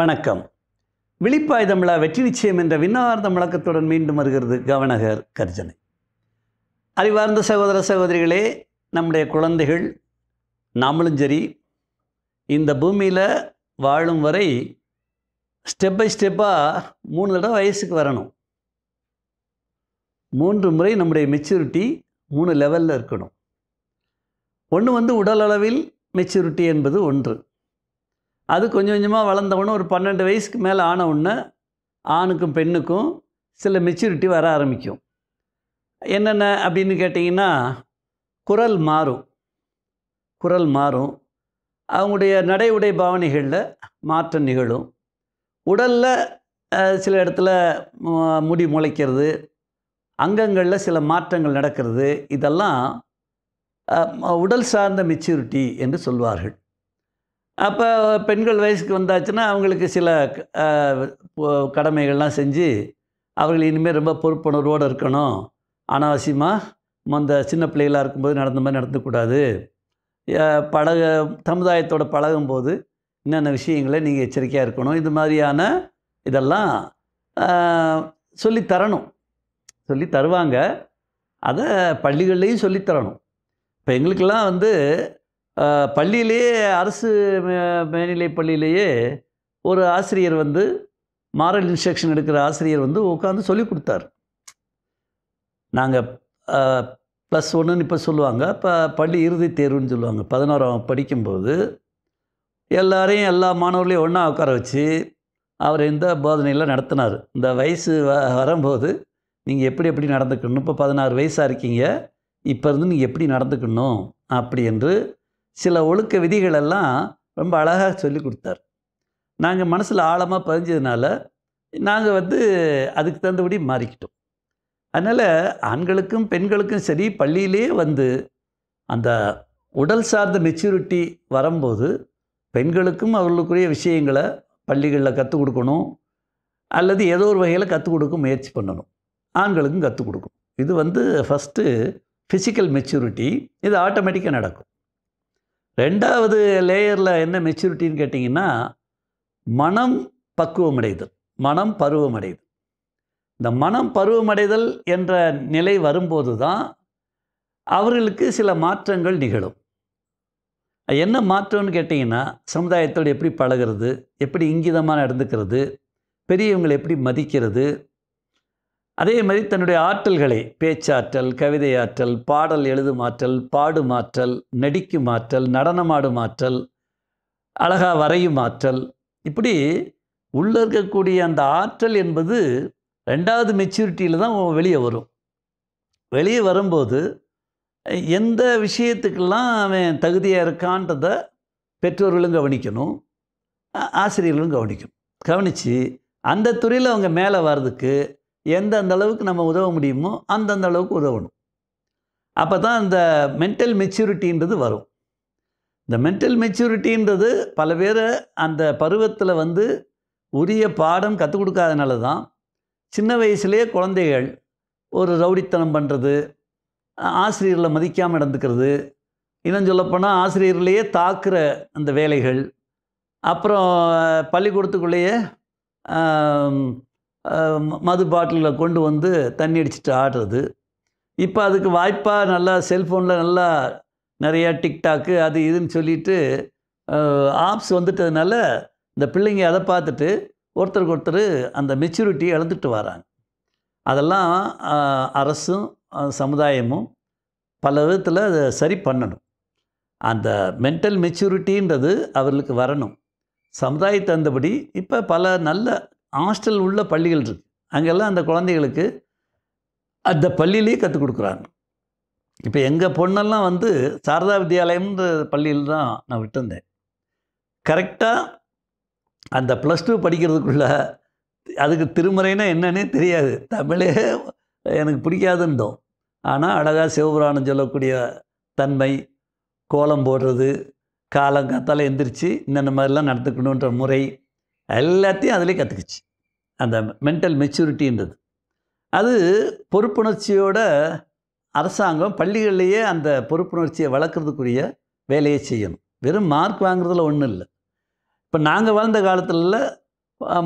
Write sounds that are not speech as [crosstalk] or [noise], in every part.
வணக்கம் விழிப்பாய் தமிழா வெற்றி நிச்சயம் என்ற விண்ணார்ந்த முழக்கத்துடன் மீண்டும் வருகிறது கவனகர் கர்ஜனை அறிவார்ந்த சகோதர சகோதரிகளே நம்முடைய குழந்தைகள் நாமளும் சரி இந்த பூமியில் வாழும் வரை ஸ்டெப் பை ஸ்டெப்பாக மூணு தடவை வயசுக்கு வரணும் மூன்று முறை நம்முடைய மெச்சூரிட்டி மூணு லெவலில் இருக்கணும் ஒன்று வந்து உடல் அளவில் மெச்சூரிட்டி என்பது ஒன்று அது கொஞ்சம் கொஞ்சமாக வளர்ந்தவொடனே ஒரு பன்னெண்டு வயசுக்கு மேலே ஆன உடனே ஆணுக்கும் பெண்ணுக்கும் சில மெச்சூரிட்டி வர ஆரம்பிக்கும் என்னென்ன அப்படின்னு கேட்டிங்கன்னா குரல் மாறும் குரல் மாறும் அவங்களுடைய நடை உடை பாவனைகளில் மாற்றம் நிகழும் உடலில் சில இடத்துல முடி முளைக்கிறது அங்கங்களில் சில மாற்றங்கள் நடக்கிறது இதெல்லாம் உடல் சார்ந்த மெச்சூரிட்டி என்று சொல்வார்கள் அப்போ பெண்கள் வயசுக்கு வந்தாச்சுன்னா அவங்களுக்கு சில கடமைகள்லாம் செஞ்சு அவர்கள் இனிமேல் ரொம்ப பொறுப்புணர்வோடு இருக்கணும் அனாவசியமாக அந்த சின்ன பிள்ளைகளாக இருக்கும்போது நடந்த மாதிரி நடந்துக்கூடாது பழக சமுதாயத்தோட பழகும்போது என்னென்ன விஷயங்களை நீங்கள் எச்சரிக்கையாக இருக்கணும் இது மாதிரியான இதெல்லாம் சொல்லி தரணும் சொல்லி தருவாங்க அதை பள்ளிகள்லேயும் சொல்லித்தரணும் தரணும் இப்போ எங்களுக்கெல்லாம் வந்து பள்ளியிலேயே அரசு மேநிலை பள்ளியிலேயே ஒரு ஆசிரியர் வந்து மாரல் இன்ஸ்ட்ரக்ஷன் எடுக்கிற ஆசிரியர் வந்து உட்காந்து சொல்லிக் கொடுத்தார் நாங்கள் ப்ளஸ் ஒன்றுன்னு இப்போ சொல்லுவாங்க இப்போ பள்ளி இறுதி தேர்வுன்னு சொல்லுவாங்க பதினோராம் படிக்கும்போது எல்லாரையும் எல்லா மாணவர்களையும் ஒன்றா உட்கார வச்சு அவர் இந்த போதனையில் நடத்தினார் இந்த வயசு வ வரும்போது நீங்கள் எப்படி எப்படி நடந்துக்கணும் இப்போ பதினாறு வயசாக இருக்கீங்க இப்போ இருந்து நீங்கள் எப்படி நடந்துக்கணும் அப்படி என்று சில ஒழுக்க விதிகளெல்லாம் ரொம்ப அழகாக சொல்லி கொடுத்தார் நாங்கள் மனசில் ஆழமாக பதிஞ்சதுனால நாங்கள் வந்து அதுக்கு தகுந்தபடி மாறிக்கிட்டோம் அதனால் ஆண்களுக்கும் பெண்களுக்கும் சரி பள்ளியிலே வந்து அந்த உடல் சார்ந்த மெச்சூரிட்டி வரும்போது பெண்களுக்கும் அவர்களுக்குரிய விஷயங்களை பள்ளிகளில் கற்றுக் கொடுக்கணும் அல்லது ஏதோ ஒரு வகையில் கற்றுக் கொடுக்க முயற்சி பண்ணணும் ஆண்களுக்கும் கற்றுக் கொடுக்கணும் இது வந்து ஃபஸ்ட்டு ஃபிசிக்கல் மெச்சூரிட்டி இது ஆட்டோமேட்டிக்காக நடக்கும் ரெண்டாவது லேயரில் என்ன மெச்சூரிட்டின்னு கேட்டிங்கன்னா மனம் பக்குவமடைதல் மனம் பருவமடைதல் இந்த மனம் பருவமடைதல் என்ற நிலை வரும்போது தான் அவர்களுக்கு சில மாற்றங்கள் நிகழும் என்ன மாற்றம்னு கேட்டிங்கன்னா சமுதாயத்தோடு எப்படி பழகிறது எப்படி இங்கிதமாக நடந்துக்கிறது பெரியவங்களை எப்படி மதிக்கிறது அதே மாதிரி தன்னுடைய ஆற்றல்களை பேச்சாற்றல் கவிதையாற்றல் பாடல் எழுதும் பாடுமாற்றல் பாடும் நடிக்கும் ஆற்றல் நடனமாடும் ஆற்றல் அழகாக வரையும் ஆற்றல் இப்படி உள்ளே இருக்கக்கூடிய அந்த ஆற்றல் என்பது ரெண்டாவது மெச்சூரிட்டியில் தான் வெளியே வரும் வெளியே வரும்போது எந்த விஷயத்துக்கெல்லாம் அவன் தகுதியாக இருக்கான்றதை பெற்றோர்களும் கவனிக்கணும் ஆசிரியர்களும் கவனிக்கணும் கவனித்து அந்த துறையில் அவங்க மேலே வர்றதுக்கு எந்தெந்த அளவுக்கு நம்ம உதவ முடியுமோ அந்தந்த அளவுக்கு உதவணும் அப்போ தான் அந்த மென்டல் மெச்சூரிட்டின்றது வரும் இந்த மென்டல் மெச்சூரிட்டின்றது பல பேரை அந்த பருவத்தில் வந்து உரிய பாடம் கற்றுக் கொடுக்காதனால தான் சின்ன வயசுலேயே குழந்தைகள் ஒரு ரவுடித்தனம் பண்ணுறது ஆசிரியர்களை மதிக்காமல் நடந்துக்கிறது இன்னும் சொல்லப்போனால் ஆசிரியர்களையே தாக்குற அந்த வேலைகள் அப்புறம் பள்ளிக்கூடத்துக்குள்ளேயே மது பாட்டிலில் கொண்டு வந்து தண்ணி அடிச்சுட்டு ஆடுறது இப்போ அதுக்கு வாய்ப்பாக நல்லா செல்ஃபோனில் நல்லா நிறையா டிக்டாக்கு அது இதுன்னு சொல்லிட்டு ஆப்ஸ் வந்துட்டதுனால இந்த பிள்ளைங்க அதை பார்த்துட்டு ஒருத்தருக்கு ஒருத்தர் அந்த மெச்சூரிட்டி இழந்துட்டு வராங்க அதெல்லாம் அரசும் சமுதாயமும் பல விதத்தில் அதை சரி பண்ணணும் அந்த மென்டல் மெச்சூரிட்டின்றது அவர்களுக்கு வரணும் சமுதாயத்தந்தபடி இப்போ பல நல்ல ஹாஸ்டல் உள்ள பள்ளிகள் இருக்குது அங்கெல்லாம் அந்த குழந்தைகளுக்கு அந்த பள்ளியிலேயே கற்றுக் கொடுக்குறாங்க இப்போ எங்கள் பொண்ணெல்லாம் வந்து சாரதா வித்யாலயம்ன்ற பள்ளியில் தான் நான் விட்டுருந்தேன் கரெக்டாக அந்த ப்ளஸ் டூ படிக்கிறதுக்குள்ள அதுக்கு திருமுறைனா என்னன்னே தெரியாது தமிழே எனக்கு பிடிக்காதுன்றோம் ஆனால் அழகாக சிவபுராணம் சொல்லக்கூடிய தன்மை கோலம் போடுறது காலங்காத்தால் எந்திரிச்சு இந்தந்த மாதிரிலாம் நடத்துக்கணுன்ற முறை எல்லாத்தையும் அதிலே கற்றுக்குச்சு அந்த மென்டல் மெச்சூரிட்டின்றது அது பொறுப்புணர்ச்சியோட அரசாங்கம் பள்ளிகள்லேயே அந்த பொறுப்புணர்ச்சியை வளர்க்குறதுக்குரிய வேலையை செய்யணும் வெறும் மார்க் வாங்குறதுல ஒன்றும் இல்லை இப்போ நாங்கள் வாழ்ந்த காலத்தில்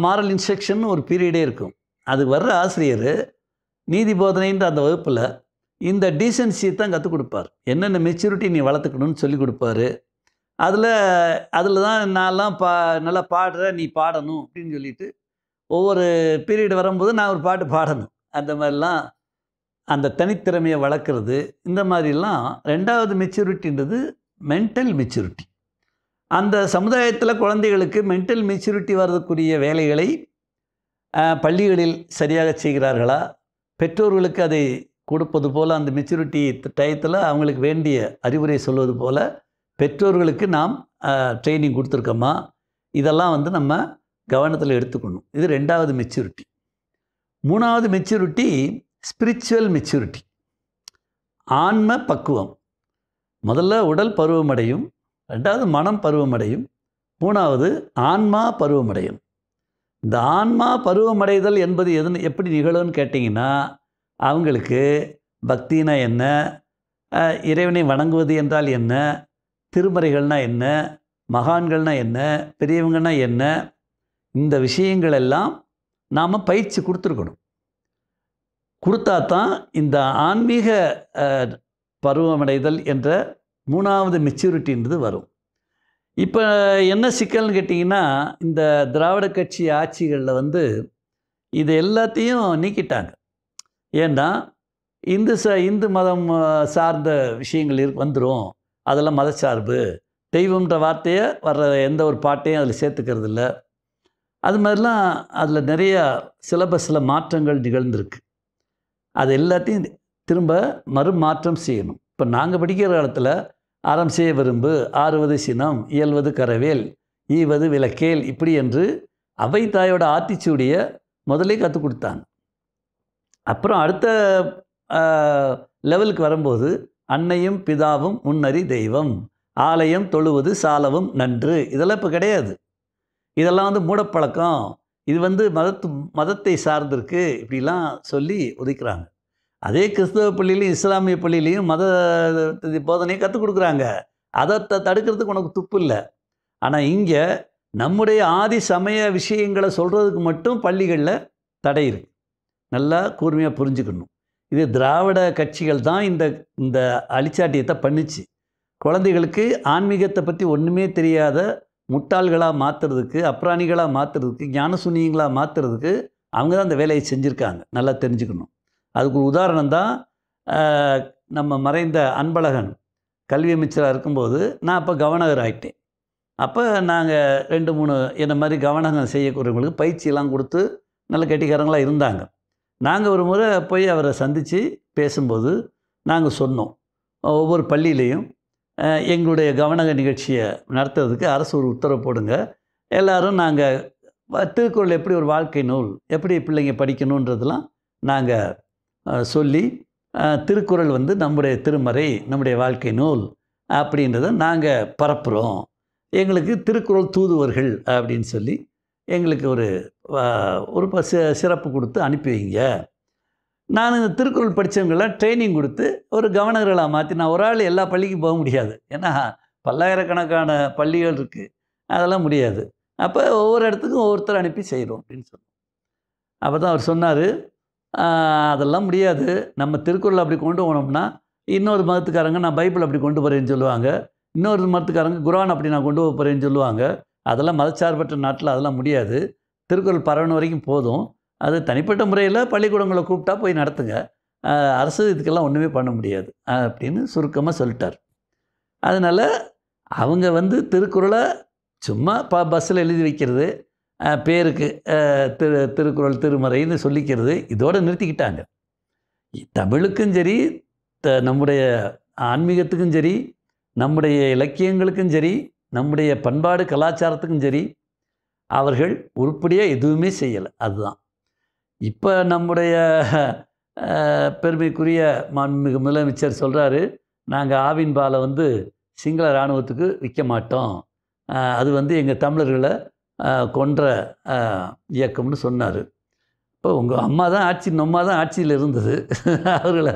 மாரல் இன்ஸ்ட்ரக்ஷன் ஒரு பீரியடே இருக்கும் அது வர்ற ஆசிரியர் நீதி போதனைன்ற அந்த வகுப்பில் இந்த டீசன்சியை தான் கற்றுக் கொடுப்பார் என்னென்ன மெச்சூரிட்டி நீ வளர்த்துக்கணும்னு சொல்லி கொடுப்பாரு அதில் அதில் தான் நான்லாம் பா நல்லா பாடுறேன் நீ பாடணும் அப்படின்னு சொல்லிட்டு ஒவ்வொரு பீரியடு வரும்போது நான் ஒரு பாட்டு பாடணும் அந்த மாதிரிலாம் அந்த தனித்திறமையை வளர்க்குறது இந்த மாதிரிலாம் ரெண்டாவது மெச்சூரிட்டின்றது மென்டல் மெச்சூரிட்டி அந்த சமுதாயத்தில் குழந்தைகளுக்கு மென்டல் மெச்சூரிட்டி வரதுக்குரிய வேலைகளை பள்ளிகளில் சரியாக செய்கிறார்களா பெற்றோர்களுக்கு அதை கொடுப்பது போல் அந்த மெச்சூரிட்டி டயத்தில் அவங்களுக்கு வேண்டிய அறிவுரை சொல்வது போல் பெற்றோர்களுக்கு நாம் ட்ரைனிங் கொடுத்துருக்கோமா இதெல்லாம் வந்து நம்ம கவனத்தில் எடுத்துக்கணும் இது ரெண்டாவது மெச்சூரிட்டி மூணாவது மெச்சூரிட்டி ஸ்பிரிச்சுவல் மெச்சூரிட்டி ஆன்ம பக்குவம் முதல்ல உடல் பருவமடையும் ரெண்டாவது மனம் பருவமடையும் மூணாவது ஆன்மா பருவமடையும் இந்த ஆன்மா பருவமடைதல் என்பது எது எப்படி நிகழும்னு கேட்டிங்கன்னா அவங்களுக்கு பக்தினா என்ன இறைவனை வணங்குவது என்றால் என்ன திருமறைகள்னா என்ன மகான்கள்னா என்ன பெரியவங்கன்னா என்ன இந்த விஷயங்கள் எல்லாம் நாம் பயிற்சி கொடுத்துருக்கணும் கொடுத்தா தான் இந்த ஆன்மீக பருவமடைதல் என்ற மூணாவது மெச்சூரிட்டின்றது வரும் இப்போ என்ன சிக்கல்னு கேட்டிங்கன்னா இந்த திராவிட கட்சி ஆட்சிகளில் வந்து இது எல்லாத்தையும் நீக்கிட்டாங்க ஏன்னா இந்து ச இந்து மதம் சார்ந்த விஷயங்கள் இரு வந்துடும் அதெல்லாம் மதச்சார்பு தெய்வம்ன்ற வார்த்தையை வர்ற எந்த ஒரு பாட்டையும் அதில் சேர்த்துக்கிறது இல்லை அது மாதிரிலாம் அதில் நிறையா சிலபஸில் மாற்றங்கள் நிகழ்ந்திருக்கு அது எல்லாத்தையும் திரும்ப மறுமாற்றம் செய்யணும் இப்போ நாங்கள் படிக்கிற காலத்தில் அறம் செய்ய விரும்பு ஆறுவது சினம் இயல்வது கரவேல் ஈவது விளக்கேல் இப்படி என்று அவை தாயோட ஆத்திச்சூடிய முதலே கற்றுக் கொடுத்தாங்க அப்புறம் அடுத்த லெவலுக்கு வரும்போது அன்னையும் பிதாவும் முன்னறி தெய்வம் ஆலயம் தொழுவது சாலவும் நன்று இதெல்லாம் இப்போ கிடையாது இதெல்லாம் வந்து மூடப்பழக்கம் இது வந்து மதத்து மதத்தை சார்ந்திருக்கு இப்படிலாம் சொல்லி உதைக்கிறாங்க அதே கிறிஸ்தவ பள்ளியிலையும் இஸ்லாமிய பள்ளியிலையும் மத போதனையை கற்றுக் கொடுக்குறாங்க அதை த தடுக்கிறதுக்கு உனக்கு துப்பு இல்லை ஆனால் இங்கே நம்முடைய ஆதி சமய விஷயங்களை சொல்கிறதுக்கு மட்டும் பள்ளிகளில் தடை இருக்குது நல்லா கூர்மையாக புரிஞ்சுக்கணும் இது திராவிட கட்சிகள் தான் இந்த இந்த அழிச்சாட்டியத்தை பண்ணிச்சு குழந்தைகளுக்கு ஆன்மீகத்தை பற்றி ஒன்றுமே தெரியாத முட்டாள்களாக மாற்றுறதுக்கு அப்ராணிகளாக மாற்றுறதுக்கு ஞானசுனியங்களாக மாற்றுறதுக்கு அவங்க தான் அந்த வேலையை செஞ்சுருக்காங்க நல்லா தெரிஞ்சுக்கணும் அதுக்கு ஒரு உதாரணம் தான் நம்ம மறைந்த அன்பழகன் கல்வி அமைச்சராக இருக்கும்போது நான் அப்போ கவனகர் ஆகிட்டேன் அப்போ நாங்கள் ரெண்டு மூணு என்ன மாதிரி கவனகம் செய்யக்கூடியவங்களுக்கு பயிற்சியெல்லாம் கொடுத்து நல்ல கெட்டிக்காரங்களாக இருந்தாங்க நாங்கள் ஒரு முறை போய் அவரை சந்தித்து பேசும்போது நாங்கள் சொன்னோம் ஒவ்வொரு பள்ளியிலையும் எங்களுடைய கவனக நிகழ்ச்சியை நடத்துறதுக்கு அரசு ஒரு உத்தரவு போடுங்க எல்லோரும் நாங்கள் திருக்குறள் எப்படி ஒரு வாழ்க்கை நூல் எப்படி பிள்ளைங்க படிக்கணுன்றதெல்லாம் நாங்கள் சொல்லி திருக்குறள் வந்து நம்முடைய திருமறை நம்முடைய வாழ்க்கை நூல் அப்படின்றத நாங்கள் பரப்புகிறோம் எங்களுக்கு திருக்குறள் தூதுவர்கள் அப்படின்னு சொல்லி எங்களுக்கு ஒரு ஒரு சிறப்பு கொடுத்து அனுப்பி வைங்க நான் இந்த திருக்குறள் படித்தவங்களாம் ட்ரைனிங் கொடுத்து ஒரு கவர்னர்களாக மாற்றி நான் ஒரு ஆள் எல்லா பள்ளிக்கும் போக முடியாது ஏன்னா பல்லாயிரக்கணக்கான பள்ளிகள் இருக்குது அதெல்லாம் முடியாது அப்போ ஒவ்வொரு இடத்துக்கும் ஒவ்வொருத்தர் அனுப்பி செய்கிறோம் அப்படின்னு சொன்னோம் அப்போ தான் அவர் சொன்னார் அதெல்லாம் முடியாது நம்ம திருக்குறள் அப்படி கொண்டு போனோம்னா இன்னொரு மதத்துக்காரங்க நான் பைபிள் அப்படி கொண்டு போகிறேன்னு சொல்லுவாங்க இன்னொரு மதத்துக்காரங்க குரான் அப்படி நான் கொண்டு போகிறேன்னு சொல்லுவாங்க அதெல்லாம் மதச்சார்பற்ற நாட்டில் அதெல்லாம் முடியாது திருக்குறள் பரவணும் வரைக்கும் போதும் அது தனிப்பட்ட முறையில் பள்ளிக்கூடங்களை கூப்பிட்டா போய் நடத்துங்க அரசு இதுக்கெல்லாம் ஒன்றுமே பண்ண முடியாது அப்படின்னு சுருக்கமாக சொல்லிட்டார் அதனால் அவங்க வந்து திருக்குறளை சும்மா ப பஸ்ஸில் எழுதி வைக்கிறது பேருக்கு திரு திருக்குறள் திருமறைன்னு சொல்லிக்கிறது இதோடு நிறுத்திக்கிட்டாங்க தமிழுக்கும் சரி த நம்முடைய ஆன்மீகத்துக்கும் சரி நம்முடைய இலக்கியங்களுக்கும் சரி நம்முடைய பண்பாடு கலாச்சாரத்துக்கும் சரி அவர்கள் உருப்படியாக எதுவுமே செய்யலை அதுதான் இப்போ நம்முடைய பெருமைக்குரிய மாண்புமிகு முதலமைச்சர் சொல்கிறாரு நாங்கள் ஆவின் பாலை வந்து சிங்கள இராணுவத்துக்கு விற்க மாட்டோம் அது வந்து எங்கள் தமிழர்களை கொன்ற இயக்கம்னு சொன்னார் இப்போ உங்கள் அம்மா தான் ஆட்சி நம்ம தான் ஆட்சியில் இருந்தது [laughs] அவர்களை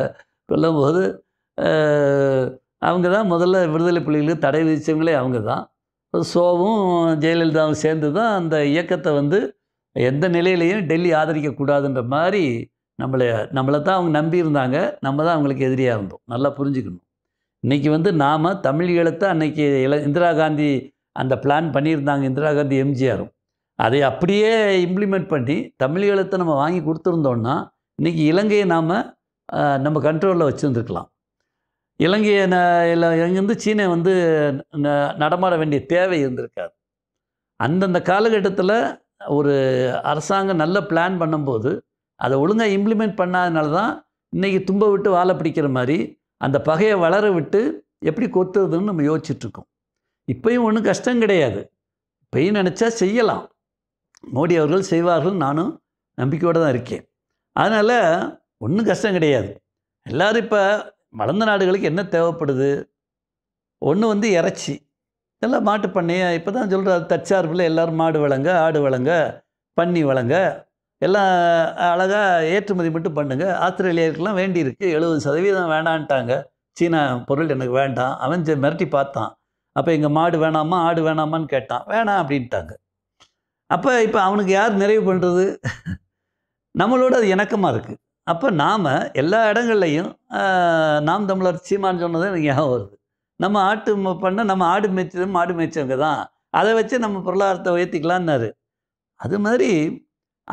கொல்லும்போது அவங்க தான் முதல்ல விடுதலை புலிகளுக்கு தடை விதித்தவங்களே அவங்க தான் சோவும் ஜெயலலிதாவும் சேர்ந்து தான் அந்த இயக்கத்தை வந்து எந்த நிலையிலையும் டெல்லி ஆதரிக்கக்கூடாதுன்ற மாதிரி நம்மளை நம்மளை தான் அவங்க நம்பி இருந்தாங்க நம்ம தான் அவங்களுக்கு எதிரியாக இருந்தோம் நல்லா புரிஞ்சுக்கணும் இன்றைக்கி வந்து நாம் தமிழ் ஈழத்தை அன்னைக்கு இல இந்திரா காந்தி அந்த பிளான் பண்ணியிருந்தாங்க இந்திரா காந்தி எம்ஜிஆரும் அதை அப்படியே இம்ப்ளிமெண்ட் பண்ணி தமிழ் ஈழத்தை நம்ம வாங்கி கொடுத்துருந்தோன்னா இன்றைக்கி இலங்கையை நாம் நம்ம கண்ட்ரோலில் வச்சுருந்துருக்கலாம் இலங்கையை இங்கேருந்து சீனை வந்து நடமாட வேண்டிய தேவை இருந்திருக்காது அந்தந்த காலகட்டத்தில் ஒரு அரசாங்கம் நல்ல பிளான் பண்ணும்போது அதை ஒழுங்காக இம்ப்ளிமெண்ட் பண்ணாதனால தான் இன்றைக்கி தும்ப விட்டு வாழை பிடிக்கிற மாதிரி அந்த பகையை வளர விட்டு எப்படி கொத்துறதுன்னு நம்ம யோசிச்சுட்ருக்கோம் இப்பையும் ஒன்றும் கஷ்டம் கிடையாது இப்பயும் நினச்சா செய்யலாம் மோடி அவர்கள் செய்வார்கள் நானும் நம்பிக்கையோடு தான் இருக்கேன் அதனால் ஒன்றும் கஷ்டம் கிடையாது எல்லோரும் இப்போ வளர்ந்த நாடுகளுக்கு என்ன தேவைப்படுது ஒன்று வந்து இறைச்சி எல்லாம் மாட்டு பண்ணையை இப்போ தான் சொல்கிற தற்சார்பில் எல்லோரும் மாடு வளங்க ஆடு வளங்க பன்னி வளங்க எல்லாம் அழகாக ஏற்றுமதி மட்டும் பண்ணுங்கள் ஆஸ்திரேலியாவுக்கெல்லாம் வேண்டி இருக்குது எழுபது சதவீதம் வேணான்ட்டாங்க சீனா பொருள் எனக்கு வேண்டாம் அவன் மிரட்டி பார்த்தான் அப்போ எங்கள் மாடு வேணாமா ஆடு வேணாமான்னு கேட்டான் வேணாம் அப்படின்ட்டாங்க அப்போ இப்போ அவனுக்கு யார் நிறைவு பண்ணுறது நம்மளோட அது இணக்கமாக இருக்குது அப்போ நாம் எல்லா இடங்கள்லையும் நாம் தமிழர் சீமான்னு சொன்னது எனக்கு ஞாபகம் வருது நம்ம ஆட்டு பண்ண நம்ம ஆடு மேய்ச்சது மாடு மேய்ச்சவங்க தான் அதை வச்சு நம்ம பொருளாதாரத்தை உயர்த்திக்கலான்னாரு அது மாதிரி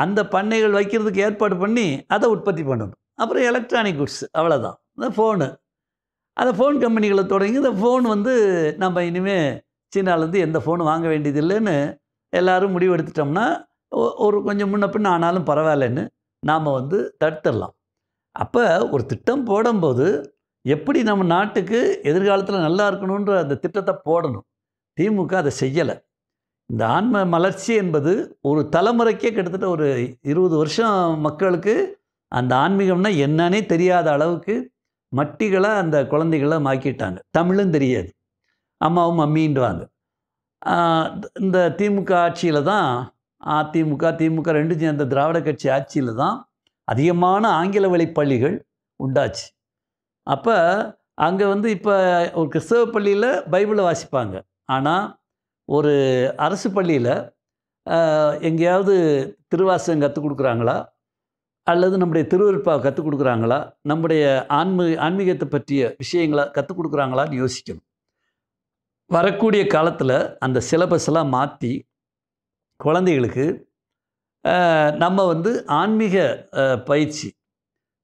அந்த பண்ணைகள் வைக்கிறதுக்கு ஏற்பாடு பண்ணி அதை உற்பத்தி பண்ணணும் அப்புறம் எலக்ட்ரானிக் குட்ஸ் அவ்வளோதான் இந்த ஃபோனு அந்த ஃபோன் கம்பெனிகளை தொடங்கி இந்த ஃபோன் வந்து நம்ம இனிமேல் சீனாலேருந்து எந்த ஃபோன் வாங்க வேண்டியதில்லைன்னு எல்லோரும் முடிவு எடுத்துட்டோம்னா ஒரு கொஞ்சம் முன்ன பின்ன ஆனாலும் பரவாயில்லன்னு நாம் வந்து தடுத்துடலாம் அப்போ ஒரு திட்டம் போடும்போது எப்படி நம்ம நாட்டுக்கு எதிர்காலத்தில் நல்லா இருக்கணுன்ற அந்த திட்டத்தை போடணும் திமுக அதை செய்யலை இந்த ஆன்ம மலர்ச்சி என்பது ஒரு தலைமுறைக்கே கிட்டத்தட்ட ஒரு இருபது வருஷம் மக்களுக்கு அந்த ஆன்மீகம்னா என்னன்னே தெரியாத அளவுக்கு மட்டிகளை அந்த குழந்தைகளை மாக்கிட்டாங்க தமிழும் தெரியாது அம்மாவும் மம்மின்வாங்க இந்த திமுக ஆட்சியில் தான் அதிமுக திமுக ரெண்டு சேர்ந்த திராவிட கட்சி ஆட்சியில் தான் அதிகமான ஆங்கில வழி பள்ளிகள் உண்டாச்சு அப்போ அங்கே வந்து இப்போ ஒரு கிறிஸ்தவ பள்ளியில் பைபிளை வாசிப்பாங்க ஆனால் ஒரு அரசு பள்ளியில் எங்கேயாவது திருவாசகம் கற்றுக் கொடுக்குறாங்களா அல்லது நம்முடைய திருவருப்பாவை கற்றுக் கொடுக்குறாங்களா நம்முடைய ஆன்மீ ஆன்மீகத்தை பற்றிய விஷயங்களை கற்றுக் கொடுக்குறாங்களான்னு யோசிக்கணும் வரக்கூடிய காலத்தில் அந்த சிலபஸ்லாம் மாற்றி குழந்தைகளுக்கு நம்ம வந்து ஆன்மீக பயிற்சி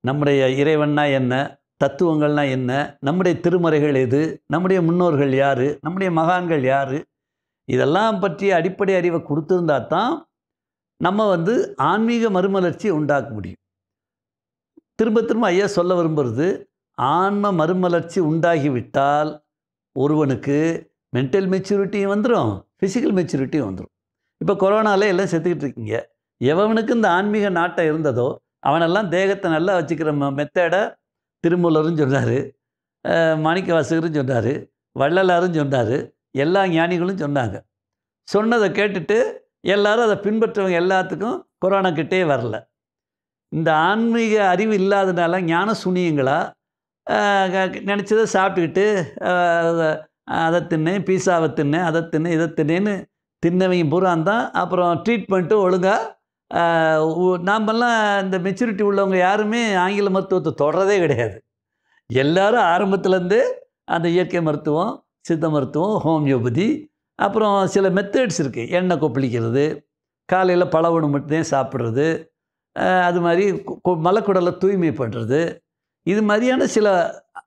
நம்முடைய இறைவன்னா என்ன தத்துவங்கள்னா என்ன நம்முடைய திருமறைகள் எது நம்முடைய முன்னோர்கள் யார் நம்முடைய மகான்கள் யார் இதெல்லாம் பற்றிய அடிப்படை அறிவை கொடுத்துருந்தா தான் நம்ம வந்து ஆன்மீக மறுமலர்ச்சியை உண்டாக்க முடியும் திரும்ப திரும்ப ஐயா சொல்ல விரும்புகிறது ஆன்ம மறுமலர்ச்சி உண்டாகிவிட்டால் ஒருவனுக்கு மென்டல் மெச்சூரிட்டியும் வந்துடும் ஃபிசிக்கல் மெச்சூரிட்டியும் வந்துடும் இப்போ கொரோனாவில் எல்லாம் செத்துக்கிட்டு இருக்கீங்க எவனுக்கு இந்த ஆன்மீக நாட்டம் இருந்ததோ அவனெல்லாம் தேகத்தை நல்லா வச்சுக்கிற மெத்தேடை திருமூலர்னு சொன்னார் மாணிக்க வாசகர்னு சொன்னார் வள்ளலாரும் சொன்னார் எல்லா ஞானிகளும் சொன்னாங்க சொன்னதை கேட்டுட்டு எல்லாரும் அதை பின்பற்றவங்க எல்லாத்துக்கும் கொரோனா கிட்டே வரல இந்த ஆன்மீக அறிவு இல்லாதனால ஞான சுனியங்களா நினச்சதை சாப்பிட்டுக்கிட்டு அதை தின்னேன் பீஸாவை தின்னேன் அதை தின்னேன் இதை தின்னேன்னு தின்னவையும் பூரான் தான் அப்புறம் ட்ரீட்மெண்ட்டும் ஒழுங்காக நாமெல்லாம் இந்த மெச்சூரிட்டி உள்ளவங்க யாருமே ஆங்கில மருத்துவத்தை தொடரதே கிடையாது எல்லோரும் ஆரம்பத்துலேருந்து அந்த இயற்கை மருத்துவம் சித்த மருத்துவம் ஹோமியோபதி அப்புறம் சில மெத்தட்ஸ் இருக்குது எண்ணெய் கொப்பளிக்கிறது காலையில் பல மட்டும்தான் சாப்பிட்றது அது மாதிரி மலக்குடலை பண்ணுறது இது மாதிரியான சில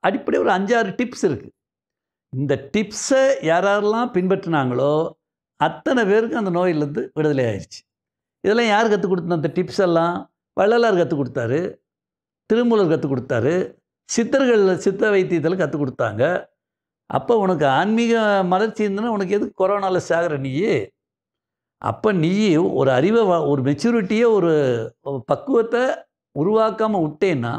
அடிப்படை ஒரு அஞ்சாறு டிப்ஸ் இருக்குது இந்த டிப்ஸை யாரெல்லாம் பின்பற்றினாங்களோ அத்தனை பேருக்கும் அந்த நோயிலேருந்து விடுதலை ஆயிடுச்சு இதெல்லாம் யார் கற்றுக் கொடுத்தோம் அந்த டிப்ஸ் எல்லாம் வள்ளலார் கற்றுக் கொடுத்தாரு திருமூலர் கற்றுக் கொடுத்தாரு சித்தர்கள் சித்த வைத்தியத்தில் கற்றுக் கொடுத்தாங்க அப்போ உனக்கு ஆன்மீக மலர்ச்சி இருந்ததுன்னா உனக்கு எதுக்கு கொரோனாவில் சாகிற நீயே அப்போ நீ ஒரு அறிவை ஒரு மெச்சூரிட்டியை ஒரு பக்குவத்தை உருவாக்காமல் விட்டேன்னா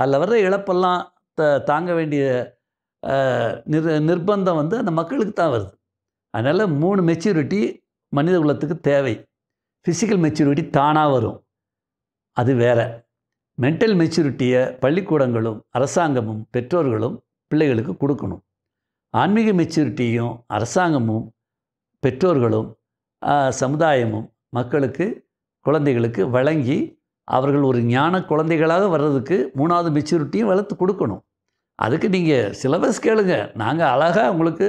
அதில் வர்ற இழப்பெல்லாம் த தாங்க வேண்டிய நிர் நிர்பந்தம் வந்து அந்த மக்களுக்கு தான் வருது அதனால் மூணு மெச்சூரிட்டி மனித குலத்துக்கு தேவை ஃபிசிக்கல் மெச்சூரிட்டி தானாக வரும் அது வேற மென்டல் மெச்சூரிட்டியை பள்ளிக்கூடங்களும் அரசாங்கமும் பெற்றோர்களும் பிள்ளைகளுக்கு கொடுக்கணும் ஆன்மீக மெச்சூரிட்டியும் அரசாங்கமும் பெற்றோர்களும் சமுதாயமும் மக்களுக்கு குழந்தைகளுக்கு வழங்கி அவர்கள் ஒரு ஞான குழந்தைகளாக வர்றதுக்கு மூணாவது மெச்சூரிட்டியும் வளர்த்து கொடுக்கணும் அதுக்கு நீங்கள் சிலபஸ் கேளுங்க நாங்கள் அழகாக உங்களுக்கு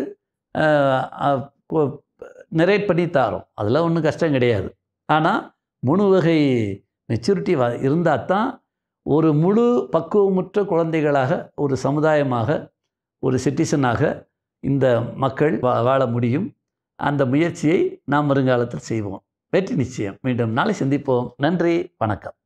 நிறை பண்ணி தாரோம் அதெல்லாம் ஒன்றும் கஷ்டம் கிடையாது ஆனால் முழு வகை மெச்சூரிட்டி இருந்தால் தான் ஒரு முழு பக்குவமுற்ற குழந்தைகளாக ஒரு சமுதாயமாக ஒரு சிட்டிசனாக இந்த மக்கள் வா வாழ முடியும் அந்த முயற்சியை நாம் வருங்காலத்தில் செய்வோம் வெற்றி நிச்சயம் மீண்டும் நாளை சந்திப்போம் நன்றி வணக்கம்